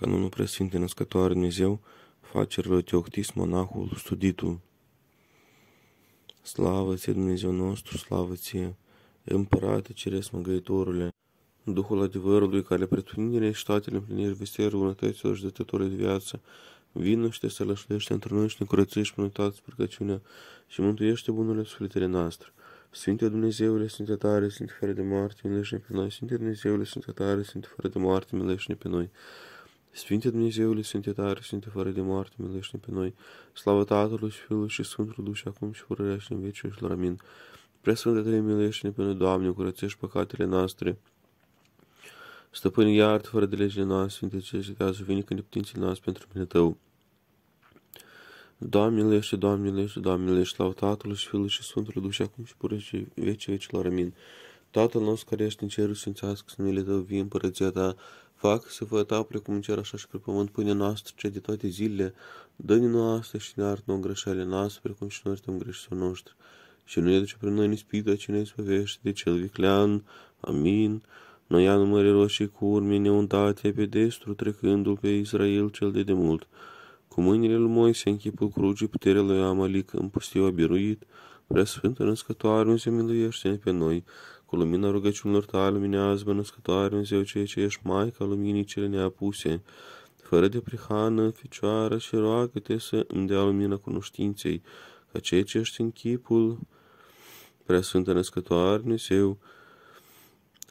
Canonul Preasfinte Născătoare Dumnezeu, facerilor Teoctis, monahul studitul. Slavă ție, Dumnezeu nostru, slavă ție, împărate ceresc măgăitorule, Duhul adevărului care pretunire și statele împlinirii veserul unătăților și dătătorii de viață, vină și te sălășlește, întrunește, încurățești, mânătați părcăciunea și mântuiește bunurile sufletele noastre. Sfinte Dumnezeule, Sfinte tare, Sfinte fără de moarte, milește pe noi. Sfinte Dumnezeule, Sfinte tare, Sfinte fără de moarte, milește pe noi. Sfinte Dumnezeule, Sfinte tare, Sfinte fără de moarte, miluiește pe noi. Slavă Tatălui și Fiului și Sfântului Duh și acum și fără și în veci și Amin. Preasfântă Tăi, miluiește-ne pe noi, Doamne, curățești păcatele noastre. Stăpâni, iartă fără de legile noastre, sfintețește-te, vine când putințele noastre pentru mine Tău. Doamne, miluiește, Doamne, miluiește, Doamne, miluiește, slavă Tatălui și Fiului și Sfântului Duh și acum și pururea și veci vecilor. Amin. Tatăl nostru care ești în cerul, sfințească le dă vie împărăția Ta, fac să vă dau precum în cer așa și pe pământ pune noastră ce de toate zilele, dă-ne noastră și ne arde greșelile noastre, precum și noi suntem greșitori noștri. Și nu ne duce prin noi în ci ne spăvește de cel viclean. Amin. Noi am numări roșii cu urme neuntate pe destru, trecându-l pe Israel cel de demult. Cu mâinile lui Moise, în chipul crucii, puterea lui Amalic în pustiu a biruit, prea sfântă născătoare, se miluiește pe noi, cu lumina rugăciunilor tale, luminează născătoare, în ziua ceea ce ești Maica Luminii cele neapuse, fără de prihană, fecioară și roagă-te să îmi dea lumina cunoștinței, ca ceea ce ești în chipul sfântă născătoare, Dumnezeu,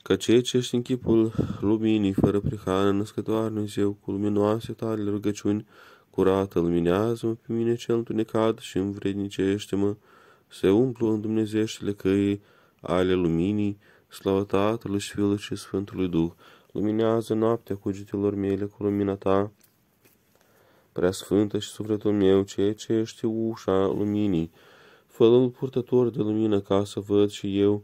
ca ceea ce ești în chipul luminii, fără prihană, născătoare, Dumnezeu, cu luminoase tale rugăciuni, curată, luminează-mă pe mine cel întunecat și învrednicește-mă, se umplu în Dumnezeștile căi, ale luminii, slavă Tatălui și Fiului și Sfântului Duh, luminează noaptea cugetelor mele cu lumina Ta, prea sfântă și sufletul meu, ceea ce ești ușa luminii, fă purtător de lumină ca să văd și eu,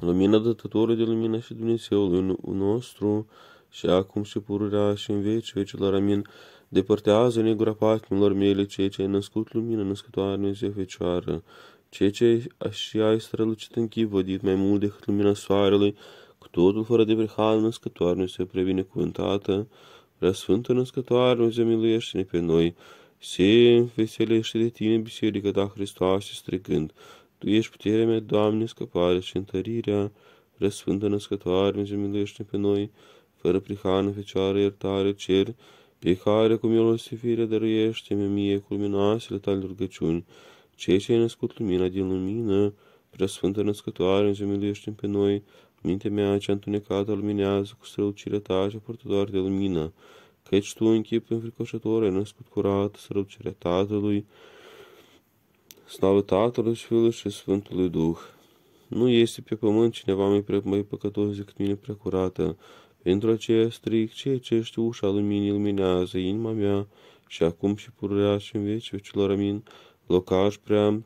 Lumina dătătoră de lumină și Dumnezeul nostru, și acum și pururea și în veci vecilor. Amin. depărtează negura patimilor mele, ceea ce ai născut lumină născătoare Dumnezeu Fecioară, Ceea ce și ai strălucit în vădit mai mult decât lumina soarelui, cu totul fără de prehal, născătoare se prea binecuvântată, prea sfântă născătoare se miluiește-ne pe noi, se veselește de tine, Biserica ta da, Hristoase, strigând, Tu ești puterea mea, Doamne, scăpare și întărirea, prea sfântă născătoare se miluiește pe noi, fără prihană, fecioară, iertare, cer, pe care cu milostivire dăruiește-mi mie cu luminoasele tale rugăciuni, cei ce ai născut lumina din lumină, prea sfântă născătoare, înzemeluiește pe noi, mintea mea cea întunecată luminează cu strălucirea ta cea portătoare de lumină, căci tu în chip înfricoșător ai născut curat strălucirea Tatălui, slavă Tatălui și Fiului și Sfântului Duh. Nu este pe pământ cineva mai, pre, mai păcătos decât mine curată pentru aceea stric ceea ce ești ușa luminii luminează inima mea și acum și pururea și în veci vecilor amin locaș prea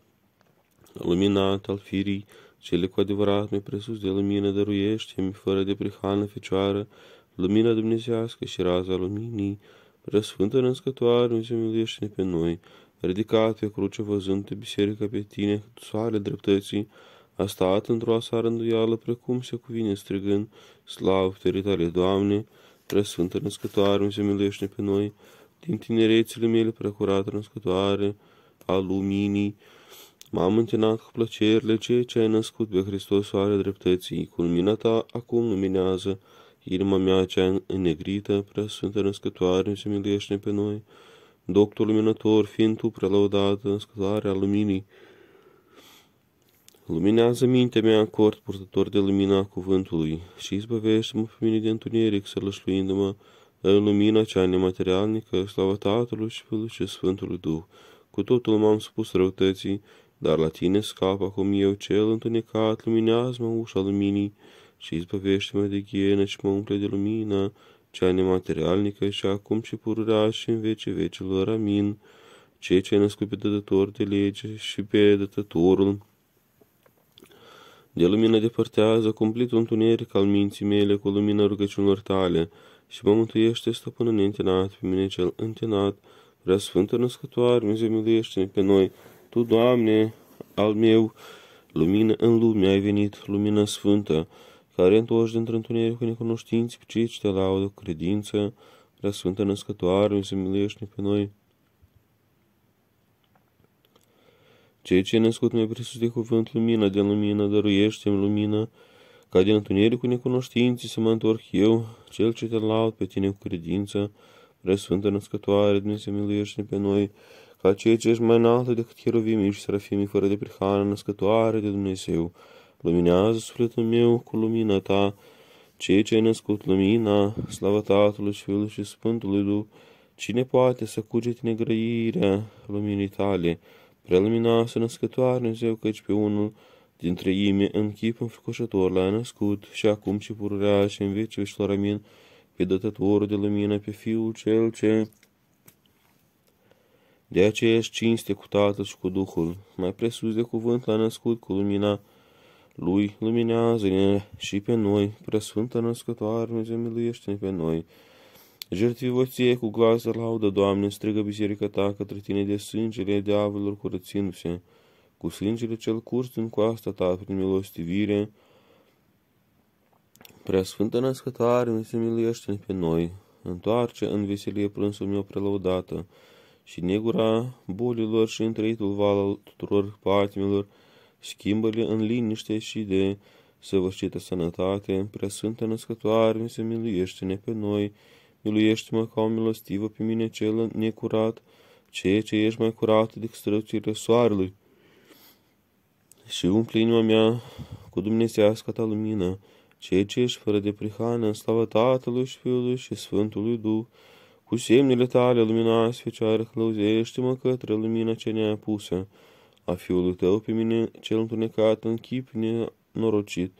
luminat al firii, cele cu adevărat mai presus de lumină, dăruiește-mi fără de prihană fecioară, lumina dumnezească și raza luminii, răsfântă născătoare, Dumnezeu miluiește pe noi, ridicat pe cruce văzând pe biserica pe tine, soare dreptății, a stat într-o asară înduială, precum se cuvine strigând, slav puterii tale, Doamne, răsfântă născătoare, Dumnezeu miluiește pe noi, din tinerețile mele precurată născătoare, a luminii. M-am întinat cu plăcerile ceea ce ai născut pe Hristos soare dreptății, culmina ta acum luminează, inima mea cea înnegrită, prea sfântă născătoare, se miliește pe noi. Doctor luminător, fiind tu prelăudată, născătoarea luminii, Luminează mintea mea în cort purtător de lumina cuvântului și izbăvește-mă pe mine de întuneric, sălășluindu-mă în lumina cea nematerialnică, slavă Tatălui și Fiului și Sfântului Duh cu totul m-am spus răutății, dar la tine scap acum eu cel întunecat, luminează-mă ușa luminii și izbăvește-mă de ghienă și mă umple de lumina, cea nematerialnică și acum și pururea și în vece vecilor. Amin. Ce ce ai născut pe dădător de lege și pe dătătorul de lumină depărtează cumplitul întuneric al minții mele cu lumina rugăciunilor tale și mă mântuiește stăpână neîntenat pe mine cel întenat, Răsfântă născătoare, Dumnezeu miluiește-ne pe noi. Tu, Doamne, al meu, lumină în lume ai venit, lumină sfântă, care întoarce o întunere cu necunoștinți pe cei ce te laudă cu credință, Răsfântă născătoare, Dumnezeu miluiește-ne pe noi. Cei ce născut mai presus de cuvânt, lumină de lumină, dăruiește-mi lumină, ca din întuneric cu necunoștinții să mă întorc eu, cel ce te laud pe tine cu credință, Răsfântă născătoare, Dumnezeu miluiește pe noi, ca cei ce ești mai înaltă decât hierovimii și serafimii fără de prihană, născătoare de Dumnezeu. Luminează sufletul meu cu lumina ta, cei ce ai născut lumina, slavă Tatălui și Fiului și Sfântului Duh, cine poate să cugete negrăirea luminii tale, preluminasă născătoare Dumnezeu, căci pe unul dintre ei în chip înfricoșător l-ai născut și acum și pururea și în veci veșilor amin, e dătător de lumină pe Fiul Cel ce... De aceea ești cinste cu Tatăl și cu Duhul, mai presus de cuvânt l-a născut cu lumina Lui, luminează-ne și pe noi, preasfântă născătoare, Dumnezeu miluiește-ne pe noi. Jertfivoție cu glas de laudă, Doamne, strigă biserica ta către tine de sângele diavolilor curățindu-se, cu sângele cel curs în coasta ta prin milostivire, Preasfântă născătoare, mi se miluiește pe noi, întoarce în veselie plânsul meu prelăudată și negura bolilor și întreitul val al tuturor patimilor, schimbă-le în liniște și de săvârșită sănătate, preasfântă născătoare, mi se miluiește-ne pe noi, miluiește-mă ca o milostivă pe mine cel necurat, ceea ce ești mai curat decât strălucirea soarelui. Și umple inima mea cu dumnezească ta lumină, cei ce ești fără de prihană în slavă Tatălui și Fiului și Sfântului Duh, cu semnele tale, luminați Fecioară, clăuzește-mă către lumina ce ne-a pusă, a Fiului tău pe mine cel întunecat în chip nenorocit,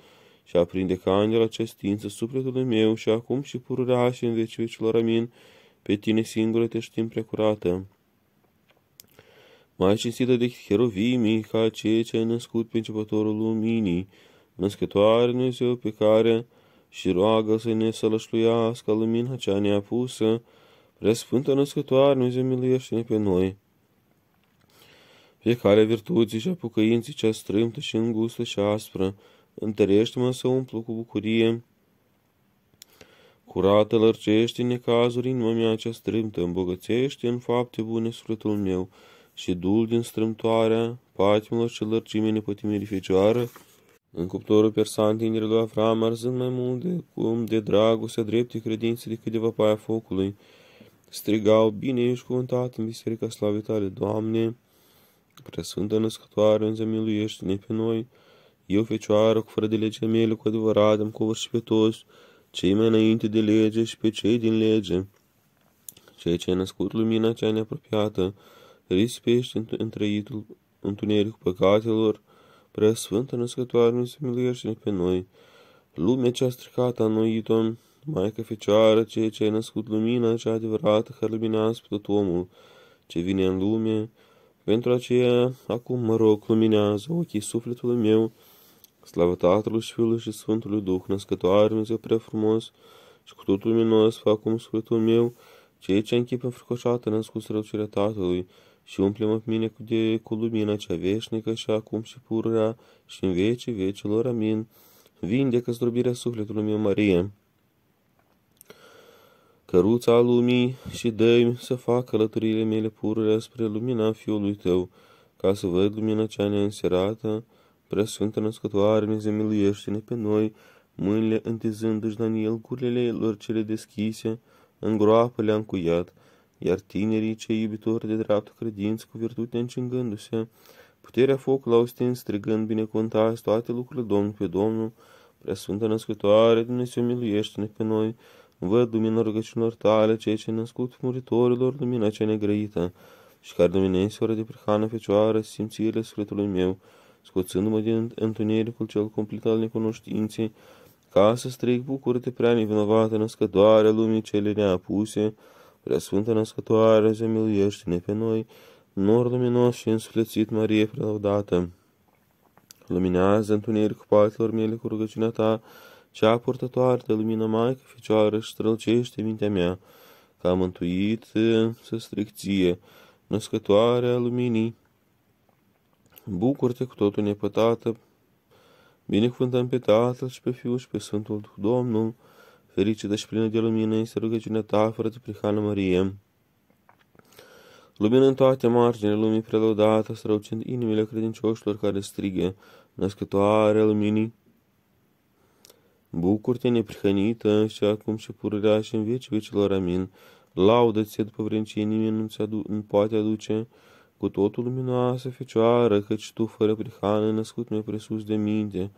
și aprinde candela ce stință sufletul meu și acum și pururea și în vecii vecilor, amin, pe tine singură te știm precurată. Mai cinstită de herovimii, ca cei ce ai născut pe începătorul luminii, născătoare Dumnezeu pe care și roagă să ne sălășluiască lumina cea neapusă, Preasfântă născătoare Dumnezeu miluiește-ne pe noi. Fiecare virtuții și apucăinții cea strâmtă și îngustă și aspră, întărește-mă să umplu cu bucurie. Curată lărcește necazuri inima mea cea strâmtă, îmbogățește în fapte bune sufletul meu și dul din strâmtoarea patimilor și lărcimii nepătimirii fecioară, în cuptorul persan lui Avram arzând mai mult de cum de dragoste drepte credințe decât de văpaia focului, strigau, bine ești cuvântat în biserica slavei tale, Doamne, preasfântă născătoare, în miluiește-ne pe noi, eu, fecioară, cu fără de legea mele, cu adevărat, am covârșit pe toți, cei mai înainte de lege și pe cei din lege. Ceea ce ai născut lumina cea neapropiată, risipește întrăitul întunericul păcatelor, Prea Sfântă Născătoare, nu se miluiește pe noi. Lumea cea stricată a noi o Maica Fecioară, ceea ce ai născut lumina cea adevărată, pe tot omul ce vine în lume. Pentru aceea, acum mă rog, luminează ochii sufletului meu, slavă Tatălui și Fiului și Sfântului Duh, născătoare, Dumnezeu prea frumos și cu totul luminos, fac acum sufletul meu, ceea ce închip fricoșată, născut strălucirea Tatălui, și umple-mă pe mine cu, de, cu lumina cea veșnică și acum și pururea și în vecii vecilor. Amin. Vindecă zdrobirea sufletului meu, Marie. Căruța lumii și dă să fac călătoriile mele pururea spre lumina Fiului Tău, ca să văd lumina cea neînserată, preasfântă născătoare, ne zemiluiește-ne pe noi, mâinile întizându-și Daniel gurile lor cele deschise, în groapă le-am cuiat, iar tinerii cei iubitori de dreaptă credinți cu virtute încingându-se, puterea focului au stins strigând binecuvântați toate lucrurile Domnului pe Domnul, Preasfântă Născătoare, Dumnezeu miluiește-ne pe noi, văd lumina rugăciunilor tale, cei ce născut muritorilor, lumina cea negrăită, și care dominezi fără de prihană fecioară, simțirile sufletului meu, scoțându-mă din întunericul cel complet al necunoștinței, ca să strig bucură de prea nevinovată născătoare lumii cele neapuse, Preasfântă născătoare, zemiluiește ne pe noi, nor luminos și însuflețit Marie prelaudată. Luminează întunericul patilor mele cu rugăciunea ta, cea purtătoare de lumină Maică Fecioară și strălcește mintea mea, ca mântuit să stricție, născătoarea luminii. Bucur-te cu totul nepătată, binecuvântăm pe Tatăl și pe Fiul și pe Sfântul Domnul, Fericită și plină de lumină este rugăciunea ta, fără de prihană Mărie. Lumină în toate marginile lumii prelăudată, străucind inimile credincioșilor care strigă, născătoare luminii. Bucur-te neprihănită și acum și pururea și în veci vecilor, amin. Laudă-ți după vreme ce nimeni nu, adu- nu poate aduce, cu totul luminoasă fecioară, căci tu, fără prihană, născut mai presus de minte,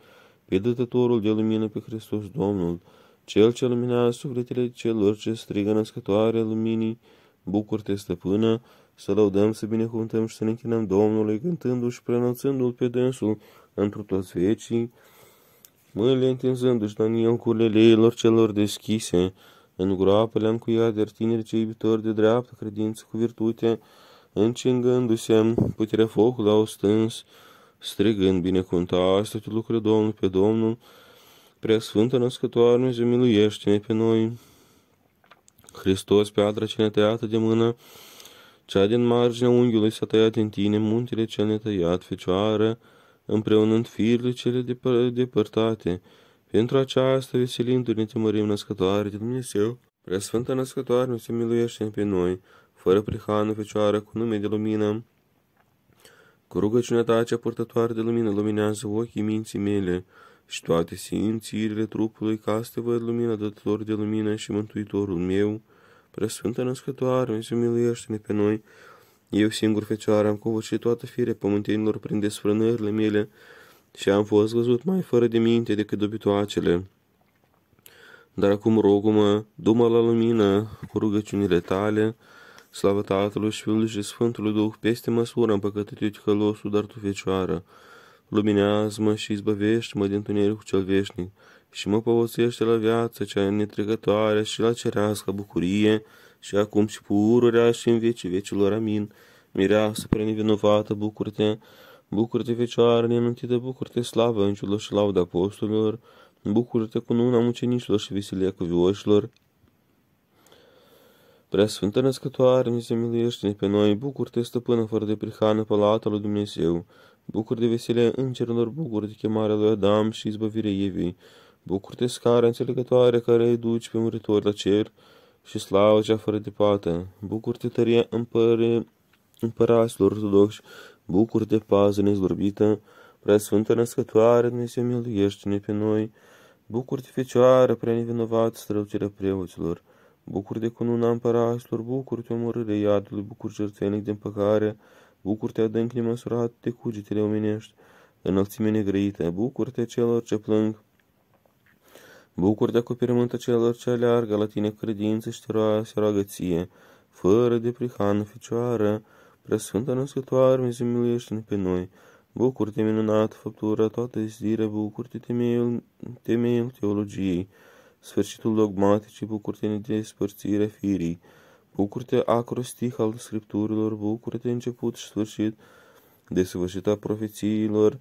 pe dătătorul de lumină pe Hristos Domnul, cel ce lumina sufletele celor ce strigă născătoare luminii, bucur-te, stăpână, să lăudăm, să binecuvântăm și să ne închinăm Domnului, cântându-și, prenunțându-L pe dânsul întru toți vecii, mâinile întinzându-și Daniel cu leleilor celor deschise, în groapele încuiate de tineri cei iubitori de dreaptă credință cu virtute, încingându-se puterea focului au stâns, strigând binecuvântați toate lucrurile domnul pe Domnul, Prea Sfântă Născătoare, se miluiește-ne pe noi. Hristos, piatra ce ne tăiată de mână, cea din marginea unghiului s-a tăiat în tine, muntele cel netăiat, fecioară, împreunând firile cele depărtate. Pentru aceasta, veselindu-ne, te mărim născătoare de Dumnezeu. Prea Sfântă Născătoare, nu se miluiește pe noi, fără prihană, fecioară, cu nume de lumină. Cu rugăciunea ta cea purtătoare de lumină, luminează ochii minții mele, și toate simțirile trupului ca să te văd lumina dătător de lumină și mântuitorul meu, Preasfântă Născătoare, Dumnezeu miluiește-ne pe noi, eu singur fecioară am covârșit toată firea pământenilor prin desfrânările mele și am fost văzut mai fără de minte decât dobitoacele. Dar acum rogumă, dumă la lumină cu rugăciunile tale, slavă Tatălui și Fiului și Sfântului Duh, peste măsură împăcătătiu călosul, dar tu fecioară, Luminează-mă și izbăvește-mă din cu cel veșnic și mă povățește la viață cea netrecătoare și la cerească bucurie și acum și pururea și în vecii vecilor. Amin. Mireasă prea nevinovată, bucurte, bucurte fecioară nenuntită, bucurte slavă încelor și laudă apostolilor, bucurte cu nuna mucenicilor și cu vioșilor. Prea Sfântă Născătoare, ne se miluiește pe noi, bucurte stăpână fără de prihană palata lui Dumnezeu, Bucur de veselia îngerilor, bucur de chemarea lui Adam și izbăvire Evei. bucur de scara înțelegătoare care îi duci pe muritor la cer și slavă cea fără de pată. bucur de tărie împăre, împăraților ortodoxi, bucur de pază nezlorbită, prea sfântă născătoare, Dumnezeu miluiește-ne pe noi. bucur de fecioară, prea nevinovată, strălucirea preoților. Bucur de cununa împăraților, bucur de omorârea iadului, bucur jertfenic de împăcare, Bucurte te adânc nemăsurat de cugetele omenești, înălțime negrăită, bucur celor ce plâng, bucur de acoperimântă celor ce aleargă la tine credință și te se roagă ție, fără de prihană, fecioară, preasfântă născătoare, Dumnezeu miluiește-ne pe noi, bucur-te minunată făptură, toată zidirea, bucur temeiul, temeiul teologiei, sfârșitul dogmaticii, bucur-te de despărțirea firii, Bucură-te, acrostih al scripturilor, bucură-te, început și sfârșit, de sfârșit a profețiilor,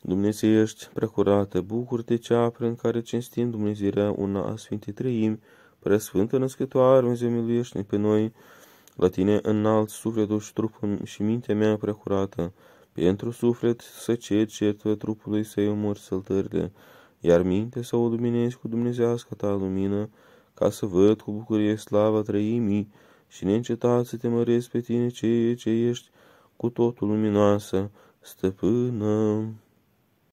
Dumnezeiești precurată, bucură-te cea prin care cinstim Dumnezeirea una a Sfintei Trăimi, prea Sfântă Născătoare, Dumnezeu miluiește pe noi, la tine înalt sufletul și trupul și mintea mea precurată, pentru suflet să ceri certul trupului să-i omori săltările, iar minte să o luminezi cu dumnezească ta lumină, ca să văd cu bucurie slava trăimii și neîncetat să te măresc pe tine ceea ce ești cu totul luminoasă, stăpână.